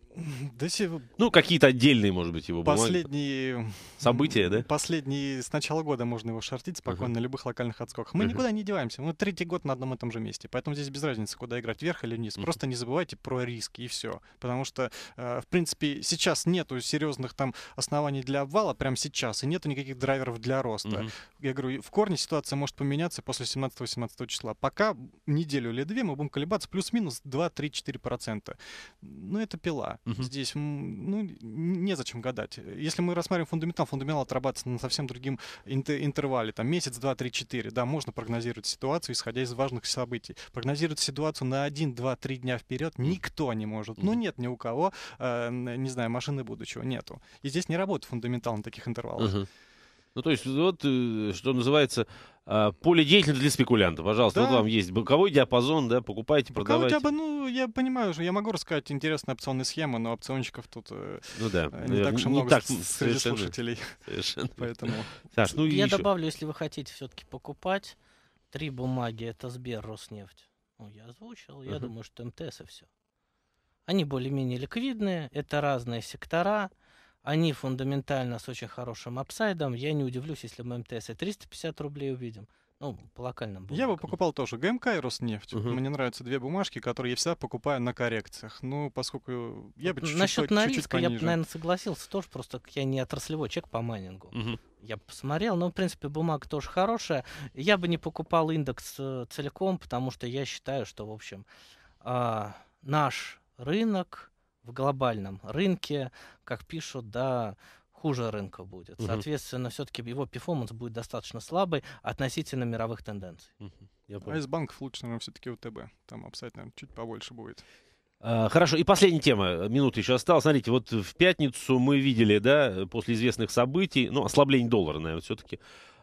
Speaker 2: Да, если... Ну, какие-то отдельные, может быть, его Последние... Бумаги. События, да? Последние... С начала года можно его шортить спокойно uh-huh. на любых локальных отскоках. Мы uh-huh. никуда не деваемся. Мы третий год на одном и том же месте, поэтому здесь без разницы, куда играть, вверх или вниз mm Просто не забывайте про риски и все. Потому что, э, в принципе, сейчас нету серьезных там оснований для обвала прямо сейчас, и нету никаких драйверов для роста. Mm-hmm. Я говорю, в корне ситуация может поменяться после 17-18 числа. Пока неделю или две мы будем колебаться плюс-минус 2-3-4%. Ну, это пила. Mm-hmm. Здесь, ну, незачем гадать. Если мы рассматриваем фундаментал, фундаментал отрабатывается на совсем другим интервале, там месяц, два, три, четыре. Да, можно прогнозировать ситуацию, исходя из важных событий. Прогнозировать ситуацию на один-два-три три дня вперед никто не может. Ну, нет ни у кого, э, не знаю, машины будущего нету. И здесь не работает фундаментально таких интервалов.
Speaker 1: uh Ну, то есть, вот, э, что называется, а, поле деятельности для спекулянта, пожалуйста. Да. Вот вам есть боковой диапазон, да, покупайте, продавайте. Диапазон,
Speaker 2: ну, я понимаю, что я могу рассказать интересные опционные схемы, но опционщиков тут э, ну, да. Э, не Наверное, так уж много так, среди совершенно, слушателей. Совершенно. Поэтому... Саш, ну, я еще. добавлю, если вы хотите все-таки покупать,
Speaker 3: три бумаги — это Сбер, Роснефть ну, я озвучил. Uh-huh. Я думаю, что МТС и все. Они более-менее ликвидные, это разные сектора, они фундаментально с очень хорошим апсайдом. Я не удивлюсь, если мы МТС и 350 рублей увидим. Ну, по локальным
Speaker 2: бумагам. Я бы покупал тоже ГМК и Роснефть. Угу. Мне нравятся две бумажки, которые я всегда покупаю на коррекциях. Ну, поскольку
Speaker 3: я бы чуть-чуть Насчет на риск, я бы, наверное, согласился тоже, просто я не отраслевой чек по майнингу. Угу. Я посмотрел, но, в принципе, бумага тоже хорошая. Я бы не покупал индекс э, целиком, потому что я считаю, что, в общем, а, наш рынок в глобальном рынке, как пишут, да, хуже рынка будет. Угу. Соответственно, все-таки его перформанс будет достаточно слабый относительно мировых тенденций.
Speaker 2: Угу. А из банков лучше, наверное, все-таки УТБ. Там апсайд, наверное, чуть побольше будет.
Speaker 3: А,
Speaker 1: хорошо, и последняя тема, э, минута еще осталось Смотрите, вот в пятницу мы видели, да, после известных событий, ну, ослабление доллара, наверное, все-таки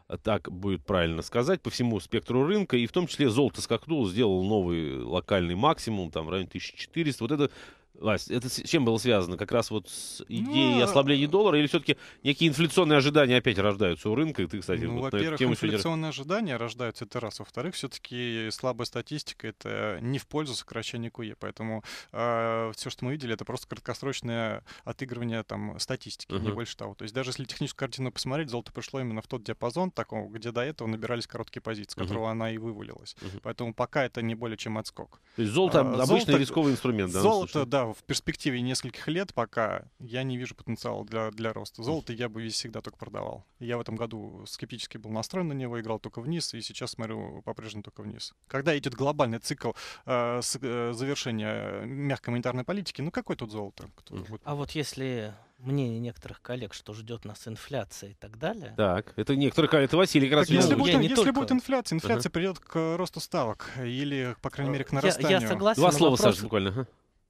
Speaker 1: э, так будет правильно сказать, по всему спектру рынка, и в том числе золото скакнуло, сделал новый локальный максимум, там, в районе 1400. Вот это Вась, это с чем было связано? Как раз вот с идеей ну, ослабления э, доллара или все-таки некие инфляционные ожидания опять рождаются у рынка? И ты, кстати, ну, вот во-первых, инфляционные
Speaker 2: сегодня... ожидания рождаются, это раз. Во-вторых, все-таки слабая статистика — это не в пользу сокращения КУЕ. E. Поэтому э, все, что мы видели, это просто краткосрочное отыгрывание там статистики, uh-huh. не больше того. То есть даже если техническую картину посмотреть, золото пришло именно в тот диапазон такого, где до этого набирались короткие позиции, с которого uh-huh. она и вывалилась. Uh-huh. Поэтому пока это не более чем отскок. То есть золото а, обычный золото, рисковый инструмент, да? Золото, да, в перспективе нескольких лет пока я не вижу потенциала для, для роста. Золото я бы всегда только продавал. Я в этом году скептически был настроен на него, играл только вниз, и сейчас смотрю по-прежнему только вниз. Когда идет глобальный цикл э, с, э, завершения мягкой монетарной политики, ну какой тут золото? Кто
Speaker 1: будет?
Speaker 3: А вот если мнение некоторых коллег, что ждет нас инфляция и так далее.
Speaker 1: Так, это некоторые коллеги, это Василий как раз. Если, будет, если только... будет инфляция, инфляция uh-huh.
Speaker 2: придет к росту ставок или, по крайней э, мере, к нарастанию. Я, я согласен. Два слова, вопрос... Саша,
Speaker 1: буквально.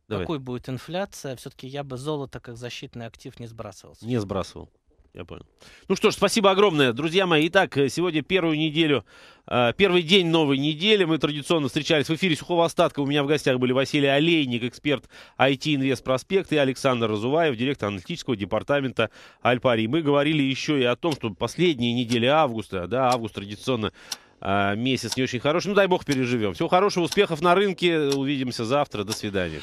Speaker 1: Давай.
Speaker 3: Какой будет инфляция? Все-таки я бы золото как защитный актив не сбрасывал.
Speaker 1: Не сбрасывал. Я понял. Ну что ж, спасибо огромное, друзья мои. Итак, э, сегодня первую неделю, э, первый день новой недели. Мы традиционно встречались в эфире Сухого Остатка. У меня в гостях были Василий Олейник, эксперт IT Инвест Проспект, и Александр Разуваев, директор аналитического департамента Альпари. Мы говорили еще и о том, что последние недели августа, да, август традиционно э, месяц не очень хороший. Ну, дай бог переживем. Всего хорошего, успехов на рынке. Увидимся завтра. До свидания.